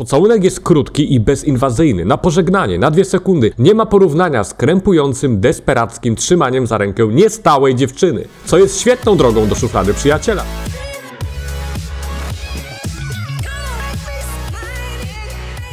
Pocałunek jest krótki i bezinwazyjny, na pożegnanie, na dwie sekundy. Nie ma porównania z krępującym, desperackim trzymaniem za rękę niestałej dziewczyny, co jest świetną drogą do szuflady przyjaciela.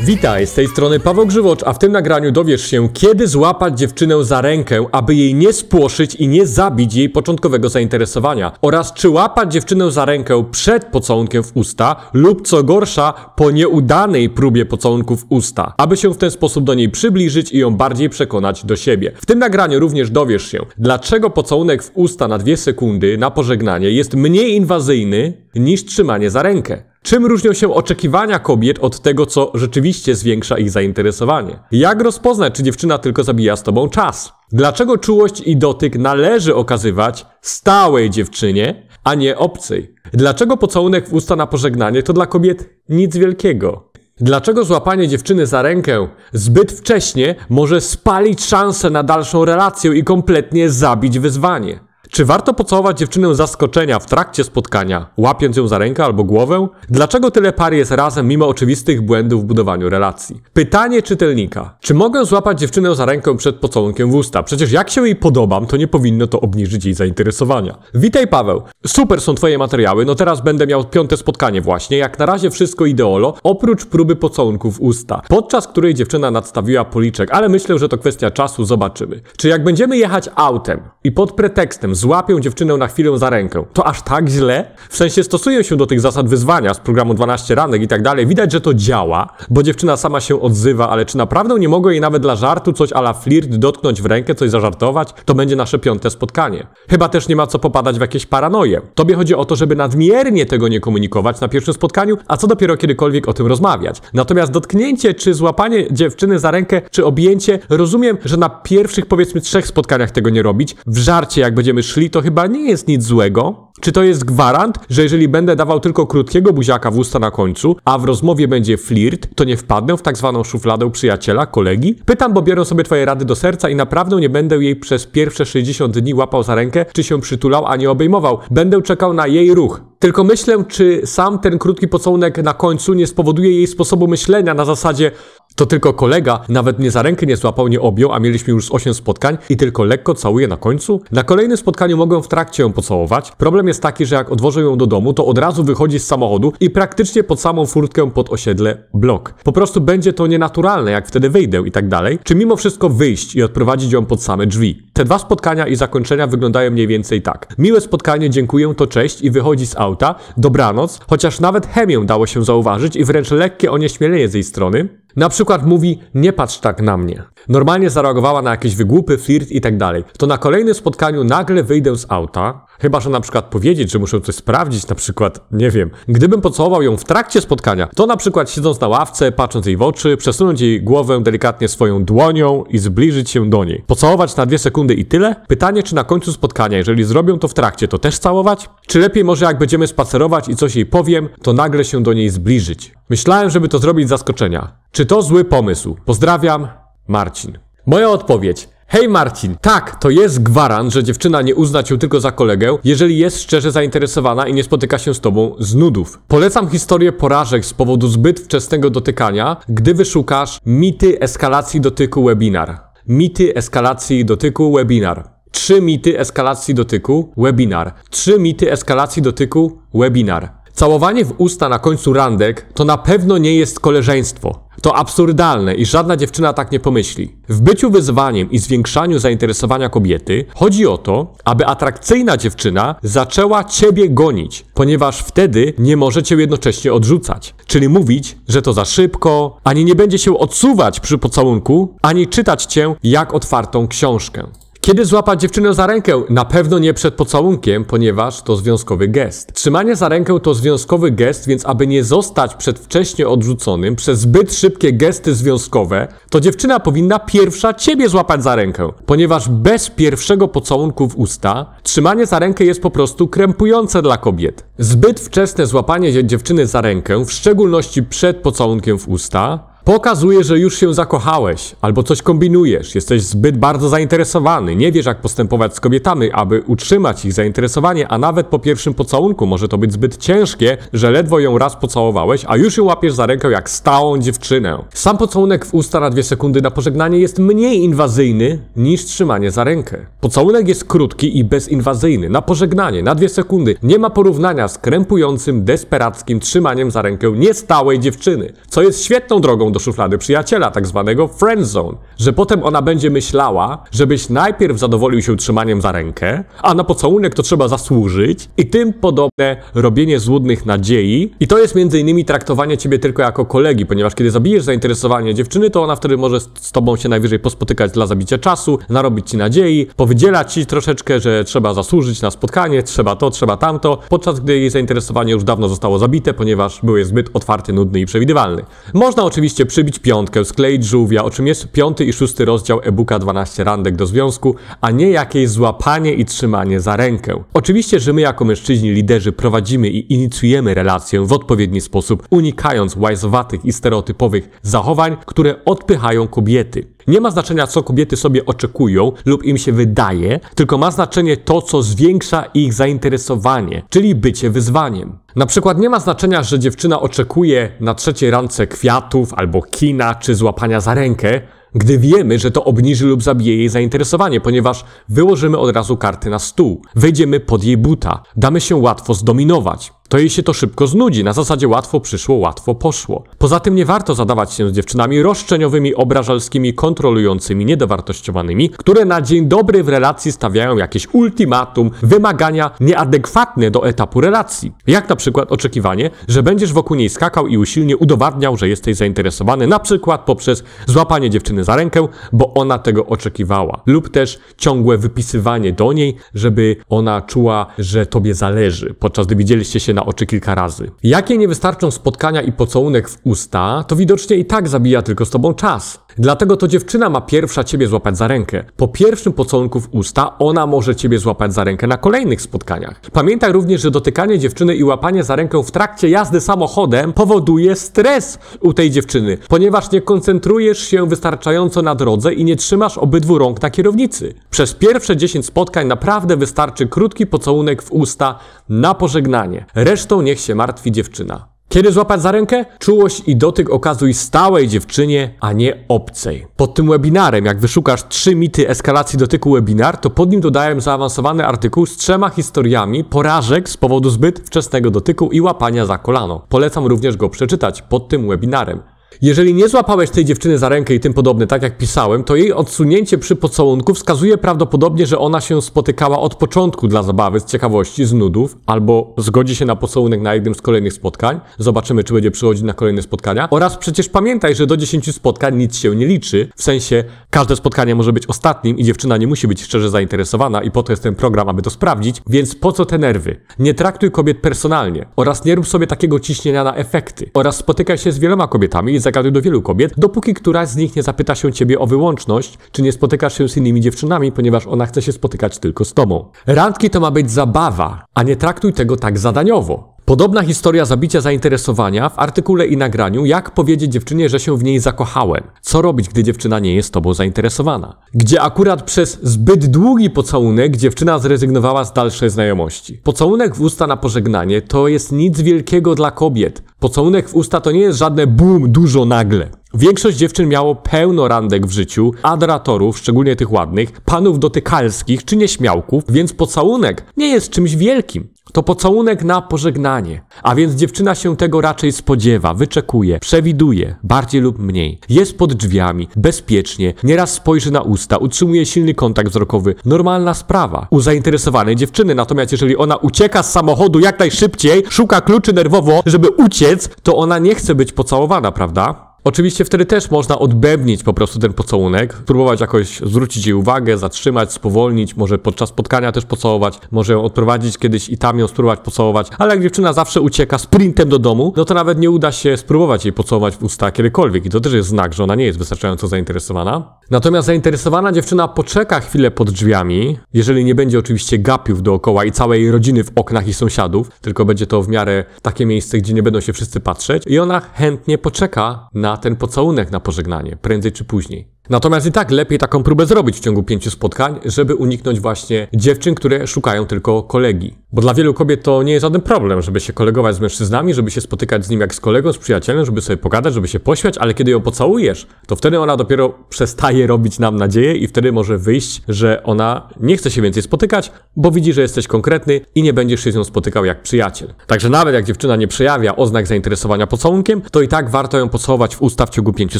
Witaj, z tej strony Paweł Grzywocz, a w tym nagraniu dowiesz się, kiedy złapać dziewczynę za rękę, aby jej nie spłoszyć i nie zabić jej początkowego zainteresowania, oraz czy łapać dziewczynę za rękę przed pocałunkiem w usta lub co gorsza, po nieudanej próbie pocałunku w usta, aby się w ten sposób do niej przybliżyć i ją bardziej przekonać do siebie. W tym nagraniu również dowiesz się, dlaczego pocałunek w usta na dwie sekundy na pożegnanie jest mniej inwazyjny niż trzymanie za rękę. Czym różnią się oczekiwania kobiet od tego, co rzeczywiście zwiększa ich zainteresowanie? Jak rozpoznać, czy dziewczyna tylko zabija z tobą czas? Dlaczego czułość i dotyk należy okazywać stałej dziewczynie, a nie obcej? Dlaczego pocałunek w usta na pożegnanie to dla kobiet nic wielkiego? Dlaczego złapanie dziewczyny za rękę zbyt wcześnie może spalić szansę na dalszą relację i kompletnie zabić wyzwanie? Czy warto pocałować dziewczynę z zaskoczenia w trakcie spotkania, łapiąc ją za rękę albo głowę? Dlaczego tyle par jest razem mimo oczywistych błędów w budowaniu relacji? Pytanie czytelnika. Czy mogę złapać dziewczynę za rękę przed pocałunkiem w usta? Przecież jak się jej podobam, to nie powinno to obniżyć jej zainteresowania. Witaj Paweł. Super są twoje materiały, no teraz będę miał piąte spotkanie właśnie. Jak na razie wszystko ideolo, oprócz próby pocałunków usta, podczas której dziewczyna nadstawiła policzek, ale myślę, że to kwestia czasu, zobaczymy. Czy jak będziemy jechać autem i pod pretekstem złapią dziewczynę na chwilę za rękę. To aż tak źle? W sensie stosuję się do tych zasad wyzwania z programu 12 ranek i tak dalej. Widać, że to działa, bo dziewczyna sama się odzywa, ale czy naprawdę nie mogę jej nawet dla żartu coś ala flirt dotknąć w rękę, coś zażartować? To będzie nasze piąte spotkanie. Chyba też nie ma co popadać w jakieś paranoje. Tobie chodzi o to, żeby nadmiernie tego nie komunikować na pierwszym spotkaniu, a co dopiero kiedykolwiek o tym rozmawiać. Natomiast dotknięcie czy złapanie dziewczyny za rękę czy objęcie, rozumiem, że na pierwszych powiedzmy trzech spotkaniach tego nie robić. W żarcie, jak będziemy wyszli, to chyba nie jest nic złego. Czy to jest gwarant, że jeżeli będę dawał tylko krótkiego buziaka w usta na końcu, a w rozmowie będzie flirt, to nie wpadnę w tak zwaną szufladę przyjaciela, kolegi? Pytam, bo biorę sobie twoje rady do serca i naprawdę nie będę jej przez pierwsze 60 dni łapał za rękę, czy się przytulał, a nie obejmował. Będę czekał na jej ruch. Tylko myślę, czy sam ten krótki pocałunek na końcu nie spowoduje jej sposobu myślenia na zasadzie to tylko kolega nawet mnie za rękę nie złapał, nie objął, a mieliśmy już 8 spotkań i tylko lekko całuje na końcu. Na kolejnym spotkaniu mogę w trakcie ją pocałować. Problem jest taki, że jak odwożę ją do domu, to od razu wychodzi z samochodu i praktycznie pod samą furtkę pod osiedle blok. Po prostu będzie to nienaturalne, jak wtedy wyjdę i tak dalej. Czy mimo wszystko wyjść i odprowadzić ją pod same drzwi? Te dwa spotkania i zakończenia wyglądają mniej więcej tak. Miłe spotkanie, dziękuję, to cześć i wychodzi z auta. Dobranoc, chociaż nawet chemię dało się zauważyć i wręcz lekkie onieśmielenie z jej strony. Na przykład mówi: Nie patrz tak na mnie. Normalnie zareagowała na jakieś wygłupy, flirt i tak dalej. To na kolejnym spotkaniu nagle wyjdę z auta, chyba że na przykład powiedzieć, że muszę coś sprawdzić, na przykład, nie wiem, gdybym pocałował ją w trakcie spotkania, to na przykład siedząc na ławce, patrząc jej w oczy, przesunąć jej głowę delikatnie swoją dłonią i zbliżyć się do niej. Pocałować na dwie sekundy i tyle? Pytanie, czy na końcu spotkania, jeżeli zrobią to w trakcie, to też całować? Czy lepiej może jak będziemy spacerować i coś jej powiem, to nagle się do niej zbliżyć? Myślałem, żeby to zrobić z zaskoczenia. Czy to zły pomysł? Pozdrawiam, Marcin. Moja odpowiedź. Hej Marcin, tak, to jest gwarant, że dziewczyna nie uzna cię tylko za kolegę, jeżeli jest szczerze zainteresowana i nie spotyka się z tobą z nudów. Polecam historię porażek z powodu zbyt wczesnego dotykania, gdy wyszukasz mity eskalacji dotyku webinar. Mity eskalacji dotyku webinar. Trzy mity eskalacji dotyku webinar. Trzy mity eskalacji dotyku webinar. Całowanie w usta na końcu randek to na pewno nie jest koleżeństwo. To absurdalne i żadna dziewczyna tak nie pomyśli. W byciu wyzwaniem i zwiększaniu zainteresowania kobiety chodzi o to, aby atrakcyjna dziewczyna zaczęła ciebie gonić, ponieważ wtedy nie możecie jednocześnie odrzucać. Czyli mówić, że to za szybko, ani nie będzie się odsuwać przy pocałunku, ani czytać cię jak otwartą książkę. Kiedy złapać dziewczynę za rękę? Na pewno nie przed pocałunkiem, ponieważ to związkowy gest. Trzymanie za rękę to związkowy gest, więc aby nie zostać przedwcześnie odrzuconym przez zbyt szybkie gesty związkowe, to dziewczyna powinna pierwsza ciebie złapać za rękę, ponieważ bez pierwszego pocałunku w usta trzymanie za rękę jest po prostu krępujące dla kobiet. Zbyt wczesne złapanie dziewczyny za rękę, w szczególności przed pocałunkiem w usta, pokazuje, że już się zakochałeś, albo coś kombinujesz, jesteś zbyt bardzo zainteresowany, nie wiesz jak postępować z kobietami, aby utrzymać ich zainteresowanie, a nawet po pierwszym pocałunku może to być zbyt ciężkie, że ledwo ją raz pocałowałeś, a już ją łapiesz za rękę jak stałą dziewczynę. Sam pocałunek w usta na dwie sekundy na pożegnanie jest mniej inwazyjny niż trzymanie za rękę. Pocałunek jest krótki i bezinwazyjny, na pożegnanie, na dwie sekundy. Nie ma porównania z krępującym, desperackim trzymaniem za rękę niestałej dziewczyny, co jest świetną drogą do do szuflady przyjaciela, tak zwanego friend zone, że potem ona będzie myślała, żebyś najpierw zadowolił się trzymaniem za rękę, a na pocałunek to trzeba zasłużyć i tym podobne robienie złudnych nadziei. I to jest między innymi traktowanie ciebie tylko jako kolegi, ponieważ kiedy zabijesz zainteresowanie dziewczyny, to ona wtedy może z tobą się najwyżej pospotykać dla zabicia czasu, narobić ci nadziei, powiedzielać ci troszeczkę, że trzeba zasłużyć na spotkanie, trzeba to, trzeba tamto, podczas gdy jej zainteresowanie już dawno zostało zabite, ponieważ jest zbyt otwarty, nudny i przewidywalny. Można oczywiście przybić piątkę, skleić żółwia, o czym jest piąty i szósty rozdział e-booka 12 randek do związku, a nie jakieś złapanie i trzymanie za rękę. Oczywiście, że my jako mężczyźni liderzy prowadzimy i inicjujemy relację w odpowiedni sposób, unikając łajzowatych i stereotypowych zachowań, które odpychają kobiety. Nie ma znaczenia, co kobiety sobie oczekują lub im się wydaje, tylko ma znaczenie to, co zwiększa ich zainteresowanie, czyli bycie wyzwaniem. Na przykład nie ma znaczenia, że dziewczyna oczekuje na trzeciej randce kwiatów albo kina czy złapania za rękę, gdy wiemy, że to obniży lub zabije jej zainteresowanie, ponieważ wyłożymy od razu karty na stół, wejdziemy pod jej buta, damy się łatwo zdominować to jej się to szybko znudzi, na zasadzie łatwo przyszło, łatwo poszło. Poza tym nie warto zadawać się z dziewczynami roszczeniowymi, obrażalskimi, kontrolującymi, niedowartościowanymi, które na dzień dobry w relacji stawiają jakieś ultimatum, wymagania nieadekwatne do etapu relacji. Jak na przykład oczekiwanie, że będziesz wokół niej skakał i usilnie udowadniał, że jesteś zainteresowany, na przykład poprzez złapanie dziewczyny za rękę, bo ona tego oczekiwała. Lub też ciągłe wypisywanie do niej, żeby ona czuła, że tobie zależy, podczas gdy widzieliście się na oczy kilka razy. Jakie nie wystarczą spotkania i pocałunek w usta, to widocznie i tak zabija tylko z tobą czas. Dlatego to dziewczyna ma pierwsza ciebie złapać za rękę. Po pierwszym pocałunku w usta ona może ciebie złapać za rękę na kolejnych spotkaniach. Pamiętaj również, że dotykanie dziewczyny i łapanie za rękę w trakcie jazdy samochodem powoduje stres u tej dziewczyny, ponieważ nie koncentrujesz się wystarczająco na drodze i nie trzymasz obydwu rąk na kierownicy. Przez pierwsze 10 spotkań naprawdę wystarczy krótki pocałunek w usta na pożegnanie. Resztą niech się martwi dziewczyna. Kiedy złapać za rękę? Czułość i dotyk okazuj stałej dziewczynie, a nie obcej. Pod tym webinarem, jak wyszukasz trzy mity eskalacji dotyku webinar, to pod nim dodałem zaawansowany artykuł z trzema historiami porażek z powodu zbyt wczesnego dotyku i łapania za kolano. Polecam również go przeczytać pod tym webinarem. Jeżeli nie złapałeś tej dziewczyny za rękę i tym podobne, tak jak pisałem, to jej odsunięcie przy pocałunku wskazuje prawdopodobnie, że ona się spotykała od początku dla zabawy, z ciekawości, z nudów, albo zgodzi się na pocałunek na jednym z kolejnych spotkań. Zobaczymy, czy będzie przychodzić na kolejne spotkania. Oraz przecież pamiętaj, że do 10 spotkań nic się nie liczy. W sensie, każde spotkanie może być ostatnim i dziewczyna nie musi być szczerze zainteresowana i po to jest ten program, aby to sprawdzić. Więc po co te nerwy? Nie traktuj kobiet personalnie. Oraz nie rób sobie takiego ciśnienia na efekty. Oraz spotykaj się z wieloma kobietami i zagadły do wielu kobiet, dopóki któraś z nich nie zapyta się ciebie o wyłączność, czy nie spotykasz się z innymi dziewczynami, ponieważ ona chce się spotykać tylko z tobą. Randki to ma być zabawa, a nie traktuj tego tak zadaniowo. Podobna historia zabicia zainteresowania w artykule i nagraniu Jak powiedzieć dziewczynie, że się w niej zakochałem. Co robić, gdy dziewczyna nie jest tobą zainteresowana? Gdzie akurat przez zbyt długi pocałunek dziewczyna zrezygnowała z dalszej znajomości. Pocałunek w usta na pożegnanie to jest nic wielkiego dla kobiet. Pocałunek w usta to nie jest żadne boom, dużo, nagle. Większość dziewczyn miało pełno randek w życiu, adoratorów, szczególnie tych ładnych, panów dotykalskich czy nieśmiałków, więc pocałunek nie jest czymś wielkim. To pocałunek na pożegnanie. A więc dziewczyna się tego raczej spodziewa, wyczekuje, przewiduje, bardziej lub mniej. Jest pod drzwiami, bezpiecznie, nieraz spojrzy na usta, utrzymuje silny kontakt wzrokowy. Normalna sprawa u zainteresowanej dziewczyny. Natomiast jeżeli ona ucieka z samochodu jak najszybciej, szuka kluczy nerwowo, żeby uciec, to ona nie chce być pocałowana, prawda? Oczywiście wtedy też można odbebnić po prostu ten pocałunek, próbować jakoś zwrócić jej uwagę, zatrzymać, spowolnić, może podczas spotkania też pocałować, może ją odprowadzić kiedyś i tam ją spróbować pocałować, ale jak dziewczyna zawsze ucieka sprintem do domu, no to nawet nie uda się spróbować jej pocałować w usta kiedykolwiek i to też jest znak, że ona nie jest wystarczająco zainteresowana. Natomiast zainteresowana dziewczyna poczeka chwilę pod drzwiami, jeżeli nie będzie oczywiście gapiów dookoła i całej rodziny w oknach i sąsiadów, tylko będzie to w miarę takie miejsce, gdzie nie będą się wszyscy patrzeć i ona chętnie poczeka na ten pocałunek na pożegnanie, prędzej czy później. Natomiast i tak lepiej taką próbę zrobić w ciągu pięciu spotkań, żeby uniknąć właśnie dziewczyn, które szukają tylko kolegi. Bo dla wielu kobiet to nie jest żaden problem, żeby się kolegować z mężczyznami, żeby się spotykać z nim jak z kolegą, z przyjacielem, żeby sobie pogadać, żeby się pośmiać, ale kiedy ją pocałujesz, to wtedy ona dopiero przestaje robić nam nadzieję i wtedy może wyjść, że ona nie chce się więcej spotykać, bo widzi, że jesteś konkretny i nie będziesz się z nią spotykał jak przyjaciel. Także nawet jak dziewczyna nie przejawia oznak zainteresowania pocałunkiem, to i tak warto ją pocałować w ustaw w ciągu pięciu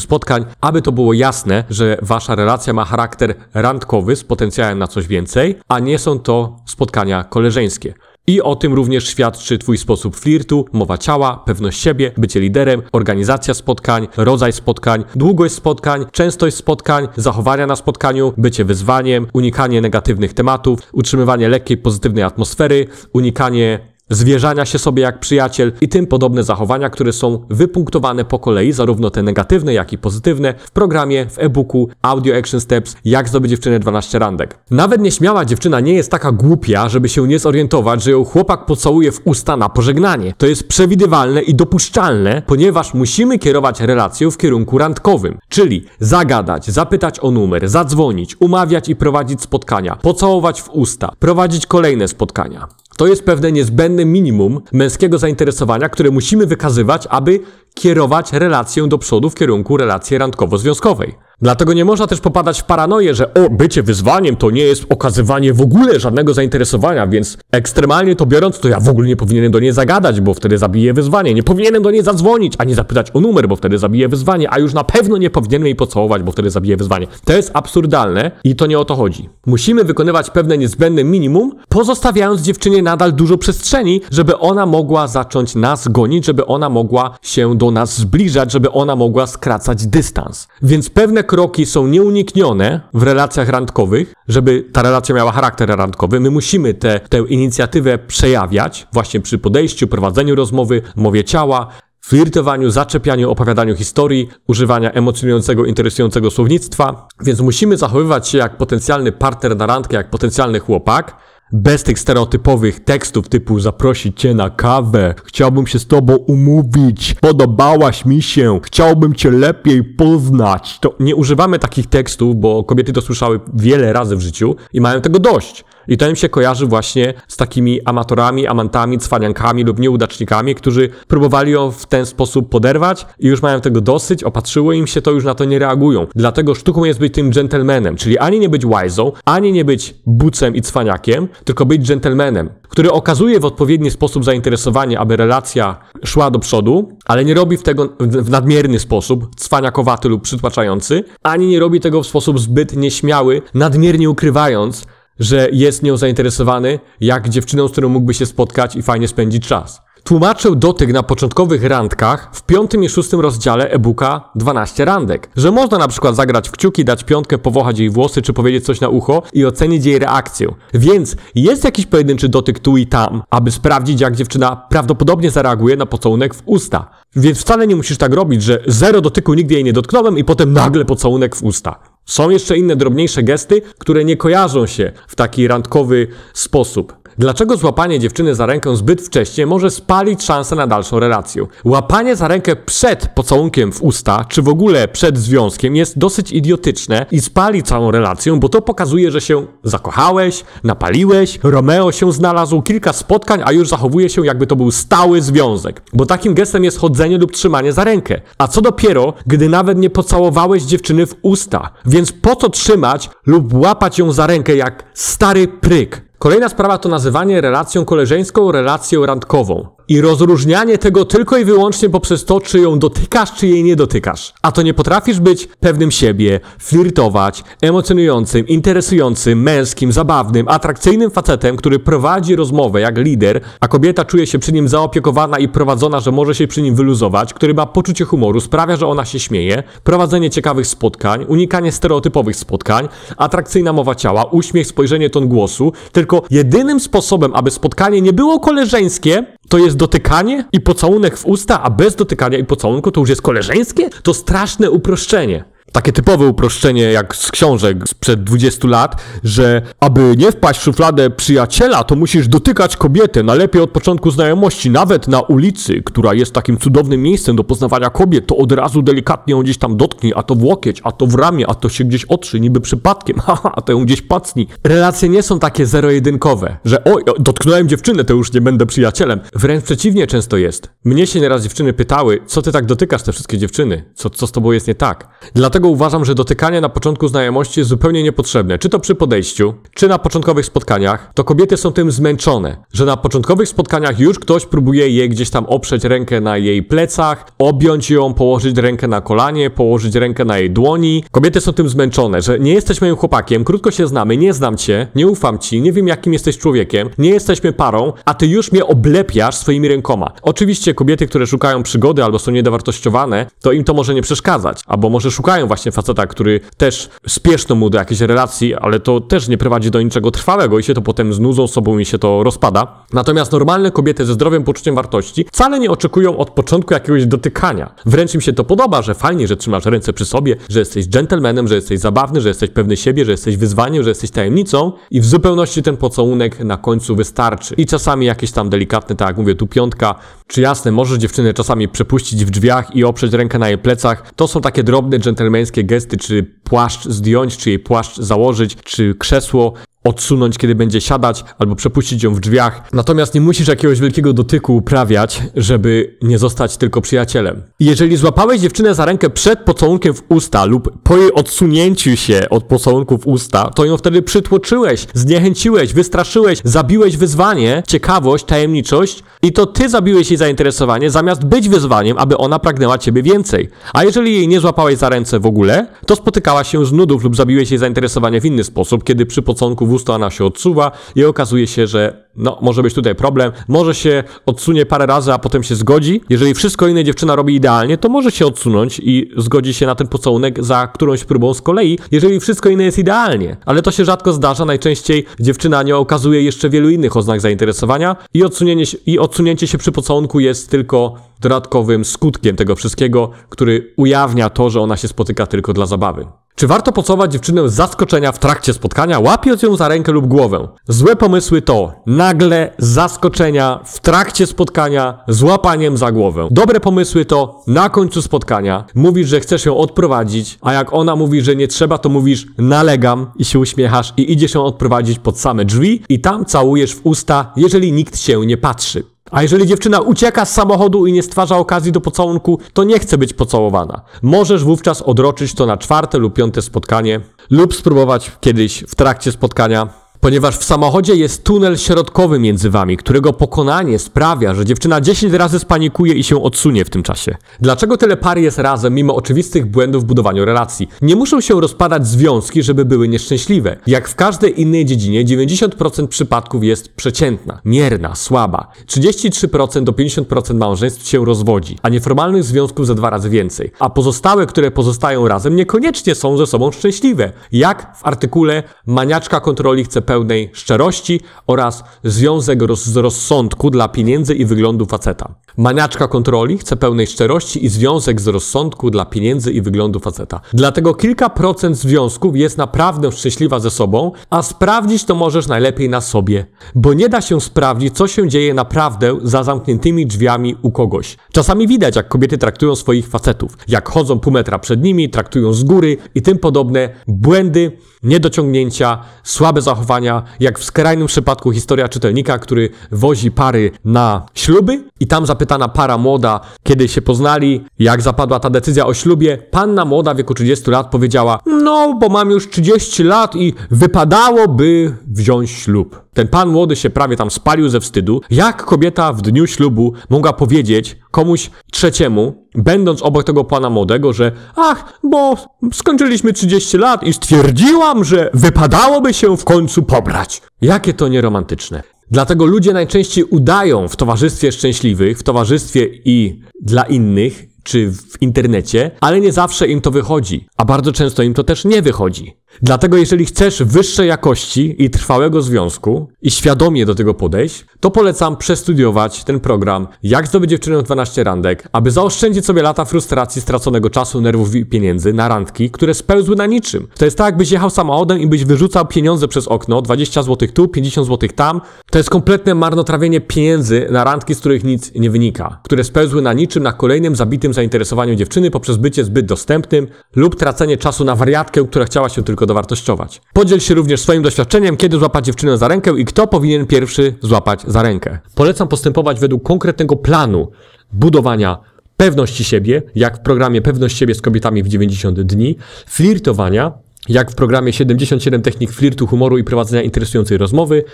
spotkań, aby to było jasne, że wasza relacja ma charakter randkowy z potencjałem na coś więcej, a nie są to spotkania koleżeńskie. I o tym również świadczy Twój sposób flirtu, mowa ciała, pewność siebie, bycie liderem, organizacja spotkań, rodzaj spotkań, długość spotkań, częstość spotkań, zachowania na spotkaniu, bycie wyzwaniem, unikanie negatywnych tematów, utrzymywanie lekkiej, pozytywnej atmosfery, unikanie zwierzania się sobie jak przyjaciel i tym podobne zachowania, które są wypunktowane po kolei, zarówno te negatywne, jak i pozytywne, w programie, w e-booku Audio Action Steps Jak zdobyć dziewczynę 12 randek. Nawet nieśmiała dziewczyna nie jest taka głupia, żeby się nie zorientować, że ją chłopak pocałuje w usta na pożegnanie. To jest przewidywalne i dopuszczalne, ponieważ musimy kierować relację w kierunku randkowym, czyli zagadać, zapytać o numer, zadzwonić, umawiać i prowadzić spotkania, pocałować w usta, prowadzić kolejne spotkania. To jest pewne niezbędne minimum męskiego zainteresowania, które musimy wykazywać, aby kierować relację do przodu w kierunku relacji randkowo-związkowej. Dlatego nie można też popadać w paranoję, że o, bycie wyzwaniem to nie jest okazywanie w ogóle żadnego zainteresowania, więc ekstremalnie to biorąc, to ja w ogóle nie powinienem do niej zagadać, bo wtedy zabiję wyzwanie. Nie powinienem do niej zadzwonić, ani zapytać o numer, bo wtedy zabiję wyzwanie, a już na pewno nie powinienem jej pocałować, bo wtedy zabiję wyzwanie. To jest absurdalne i to nie o to chodzi. Musimy wykonywać pewne niezbędne minimum, pozostawiając dziewczynie nadal dużo przestrzeni, żeby ona mogła zacząć nas gonić, żeby ona mogła się do do nas zbliżać, żeby ona mogła skracać dystans. Więc pewne kroki są nieuniknione w relacjach randkowych, żeby ta relacja miała charakter randkowy. My musimy tę inicjatywę przejawiać właśnie przy podejściu, prowadzeniu rozmowy, mowie ciała, flirtowaniu, zaczepianiu, opowiadaniu historii, używania emocjonującego, interesującego słownictwa. Więc musimy zachowywać się jak potencjalny partner na randkę, jak potencjalny chłopak, bez tych stereotypowych tekstów typu zaprosić cię na kawę, chciałbym się z tobą umówić, podobałaś mi się, chciałbym cię lepiej poznać. To nie używamy takich tekstów, bo kobiety to słyszały wiele razy w życiu i mają tego dość. I to im się kojarzy właśnie z takimi amatorami, amantami, cwaniankami lub nieudacznikami, którzy próbowali ją w ten sposób poderwać i już mają tego dosyć, opatrzyło im się to, już na to nie reagują. Dlatego sztuką jest być tym gentlemanem, czyli ani nie być wise'ą, ani nie być bucem i cwaniakiem, tylko być gentlemanem, który okazuje w odpowiedni sposób zainteresowanie, aby relacja szła do przodu, ale nie robi w tego w nadmierny sposób, cwaniakowaty lub przytłaczający, ani nie robi tego w sposób zbyt nieśmiały, nadmiernie ukrywając, że jest nią zainteresowany, jak dziewczyną, z którą mógłby się spotkać i fajnie spędzić czas. Tłumaczył dotyk na początkowych randkach w piątym i szóstym rozdziale e-booka 12 randek, że można na przykład zagrać w kciuki, dać piątkę, powochać jej włosy, czy powiedzieć coś na ucho i ocenić jej reakcję. Więc jest jakiś pojedynczy dotyk tu i tam, aby sprawdzić jak dziewczyna prawdopodobnie zareaguje na pocałunek w usta. Więc wcale nie musisz tak robić, że zero dotyku nigdy jej nie dotknąłem i potem nagle pocałunek w usta. Są jeszcze inne drobniejsze gesty, które nie kojarzą się w taki randkowy sposób. Dlaczego złapanie dziewczyny za rękę zbyt wcześnie może spalić szansę na dalszą relację? Łapanie za rękę przed pocałunkiem w usta, czy w ogóle przed związkiem jest dosyć idiotyczne i spali całą relację, bo to pokazuje, że się zakochałeś, napaliłeś, Romeo się znalazł, kilka spotkań, a już zachowuje się jakby to był stały związek. Bo takim gestem jest chodzenie lub trzymanie za rękę. A co dopiero, gdy nawet nie pocałowałeś dziewczyny w usta? Więc po co trzymać lub łapać ją za rękę jak stary pryk? Kolejna sprawa to nazywanie relacją koleżeńską relacją randkową. I rozróżnianie tego tylko i wyłącznie poprzez to, czy ją dotykasz, czy jej nie dotykasz. A to nie potrafisz być pewnym siebie, flirtować, emocjonującym, interesującym, męskim, zabawnym, atrakcyjnym facetem, który prowadzi rozmowę jak lider, a kobieta czuje się przy nim zaopiekowana i prowadzona, że może się przy nim wyluzować, który ma poczucie humoru, sprawia, że ona się śmieje, prowadzenie ciekawych spotkań, unikanie stereotypowych spotkań, atrakcyjna mowa ciała, uśmiech, spojrzenie, ton głosu. Tylko jedynym sposobem, aby spotkanie nie było koleżeńskie, to jest dotykanie i pocałunek w usta, a bez dotykania i pocałunku to już jest koleżeńskie? To straszne uproszczenie takie typowe uproszczenie jak z książek sprzed 20 lat, że aby nie wpaść w szufladę przyjaciela, to musisz dotykać kobiety, najlepiej od początku znajomości, nawet na ulicy, która jest takim cudownym miejscem do poznawania kobiet, to od razu delikatnie ją gdzieś tam dotknij, a to w łokieć, a to w ramię, a to się gdzieś otrzy, niby przypadkiem, haha, a to ją gdzieś pacni. Relacje nie są takie zero-jedynkowe, że oj, dotknąłem dziewczynę, to już nie będę przyjacielem. Wręcz przeciwnie często jest. Mnie się nieraz dziewczyny pytały, co ty tak dotykasz te wszystkie dziewczyny, co, co z tobą jest nie tak. Dlatego Dlatego uważam, że dotykanie na początku znajomości jest zupełnie niepotrzebne, czy to przy podejściu, czy na początkowych spotkaniach, to kobiety są tym zmęczone, że na początkowych spotkaniach już ktoś próbuje jej gdzieś tam oprzeć rękę na jej plecach, objąć ją, położyć rękę na kolanie, położyć rękę na jej dłoni. Kobiety są tym zmęczone, że nie jesteś moim chłopakiem, krótko się znamy, nie znam cię, nie ufam ci, nie wiem jakim jesteś człowiekiem, nie jesteśmy parą, a ty już mnie oblepiasz swoimi rękoma. Oczywiście kobiety, które szukają przygody albo są niedowartościowane, to im to może nie przeszkadzać, albo może szukają właśnie faceta, który też spieszno mu do jakiejś relacji, ale to też nie prowadzi do niczego trwałego i się to potem znudzą sobą i się to rozpada. Natomiast normalne kobiety ze zdrowym poczuciem wartości wcale nie oczekują od początku jakiegoś dotykania. Wręcz im się to podoba, że fajnie, że trzymasz ręce przy sobie, że jesteś gentlemanem, że jesteś zabawny, że jesteś pewny siebie, że jesteś wyzwaniem, że jesteś tajemnicą i w zupełności ten pocałunek na końcu wystarczy. I czasami jakieś tam delikatne, tak jak mówię, tu piątka, czy jasne, możesz dziewczynę czasami przepuścić w drzwiach i oprzeć rękę na jej plecach. To są takie drobne dżentelmeny, męskie gesty, czy płaszcz zdjąć, czy jej płaszcz założyć, czy krzesło odsunąć, kiedy będzie siadać, albo przepuścić ją w drzwiach. Natomiast nie musisz jakiegoś wielkiego dotyku uprawiać, żeby nie zostać tylko przyjacielem. Jeżeli złapałeś dziewczynę za rękę przed pocałunkiem w usta lub po jej odsunięciu się od pocałunków usta, to ją wtedy przytłoczyłeś, zniechęciłeś, wystraszyłeś, zabiłeś wyzwanie, ciekawość, tajemniczość i to ty zabiłeś jej zainteresowanie zamiast być wyzwaniem, aby ona pragnęła ciebie więcej. A jeżeli jej nie złapałeś za ręce w ogóle, to spotykała się z nudów lub zabiłeś jej zainteresowanie w inny sposób, kiedy przy pocałunku w usta ona się odsuwa i okazuje się, że no, może być tutaj problem. Może się odsunie parę razy, a potem się zgodzi. Jeżeli wszystko inne dziewczyna robi idealnie, to może się odsunąć i zgodzi się na ten pocałunek za którąś próbą z kolei, jeżeli wszystko inne jest idealnie. Ale to się rzadko zdarza, najczęściej dziewczyna nie okazuje jeszcze wielu innych oznak zainteresowania i, odsunienie się, i odsunięcie się przy pocałunku jest tylko dodatkowym skutkiem tego wszystkiego, który ujawnia to, że ona się spotyka tylko dla zabawy. Czy warto pocować dziewczynę z zaskoczenia w trakcie spotkania, łapiąc ją za rękę lub głowę? Złe pomysły to nagle zaskoczenia w trakcie spotkania z łapaniem za głowę. Dobre pomysły to na końcu spotkania mówisz, że chcesz ją odprowadzić, a jak ona mówi, że nie trzeba, to mówisz nalegam i się uśmiechasz i idziesz ją odprowadzić pod same drzwi i tam całujesz w usta, jeżeli nikt się nie patrzy. A jeżeli dziewczyna ucieka z samochodu i nie stwarza okazji do pocałunku, to nie chce być pocałowana. Możesz wówczas odroczyć to na czwarte lub piąte spotkanie lub spróbować kiedyś w trakcie spotkania Ponieważ w samochodzie jest tunel środkowy między wami, którego pokonanie sprawia, że dziewczyna 10 razy spanikuje i się odsunie w tym czasie. Dlaczego tyle par jest razem, mimo oczywistych błędów w budowaniu relacji? Nie muszą się rozpadać związki, żeby były nieszczęśliwe. Jak w każdej innej dziedzinie, 90% przypadków jest przeciętna, mierna, słaba. 33% do 50% małżeństw się rozwodzi, a nieformalnych związków za dwa razy więcej. A pozostałe, które pozostają razem, niekoniecznie są ze sobą szczęśliwe. Jak w artykule Maniaczka kontroli chce pełnej szczerości oraz związek roz z rozsądku dla pieniędzy i wyglądu faceta. Maniaczka kontroli chce pełnej szczerości i związek z rozsądku dla pieniędzy i wyglądu faceta. Dlatego kilka procent związków jest naprawdę szczęśliwa ze sobą, a sprawdzić to możesz najlepiej na sobie, bo nie da się sprawdzić, co się dzieje naprawdę za zamkniętymi drzwiami u kogoś. Czasami widać, jak kobiety traktują swoich facetów, jak chodzą pół metra przed nimi, traktują z góry i tym podobne błędy, niedociągnięcia, słabe zachowania, jak w skrajnym przypadku historia czytelnika, który wozi pary na śluby i tam zapytana para młoda, kiedy się poznali, jak zapadła ta decyzja o ślubie, panna młoda w wieku 30 lat powiedziała: No, bo mam już 30 lat i wypadałoby wziąć ślub. Ten pan młody się prawie tam spalił ze wstydu. Jak kobieta w dniu ślubu mogła powiedzieć komuś trzeciemu, będąc obok tego pana młodego, że ach, bo skończyliśmy 30 lat i stwierdziłam, że wypadałoby się w końcu pobrać. Jakie to nieromantyczne. Dlatego ludzie najczęściej udają w towarzystwie szczęśliwych, w towarzystwie i dla innych, czy w internecie, ale nie zawsze im to wychodzi, a bardzo często im to też nie wychodzi. Dlatego jeżeli chcesz wyższej jakości i trwałego związku i świadomie do tego podejść, to polecam przestudiować ten program Jak zdobyć dziewczynę 12 randek, aby zaoszczędzić sobie lata frustracji, straconego czasu, nerwów i pieniędzy na randki, które spełzły na niczym. To jest tak, jakbyś jechał samochodem i byś wyrzucał pieniądze przez okno, 20 zł tu, 50 zł tam. To jest kompletne marnotrawienie pieniędzy na randki, z których nic nie wynika, które spełzły na niczym, na kolejnym zabitym zainteresowaniu dziewczyny poprzez bycie zbyt dostępnym lub tracenie czasu na wariatkę, która chciała się tylko tylko dowartościować. Podziel się również swoim doświadczeniem, kiedy złapać dziewczynę za rękę i kto powinien pierwszy złapać za rękę. Polecam postępować według konkretnego planu budowania pewności siebie, jak w programie Pewność siebie z kobietami w 90 dni, flirtowania, jak w programie 77 technik flirtu, humoru i prowadzenia interesującej rozmowy,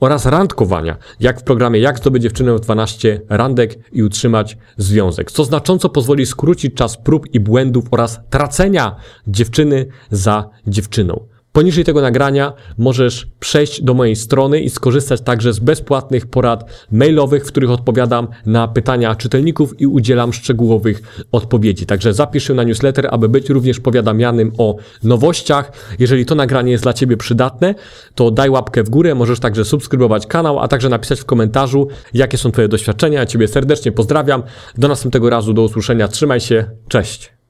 oraz randkowania, jak w programie Jak zdobyć dziewczynę w 12 randek i utrzymać związek, co znacząco pozwoli skrócić czas prób i błędów oraz tracenia dziewczyny za dziewczyną. Poniżej tego nagrania możesz przejść do mojej strony i skorzystać także z bezpłatnych porad mailowych, w których odpowiadam na pytania czytelników i udzielam szczegółowych odpowiedzi. Także zapisz się na newsletter, aby być również powiadamianym o nowościach. Jeżeli to nagranie jest dla Ciebie przydatne, to daj łapkę w górę, możesz także subskrybować kanał, a także napisać w komentarzu, jakie są Twoje doświadczenia. Ciebie serdecznie pozdrawiam. Do następnego razu, do usłyszenia. Trzymaj się. Cześć.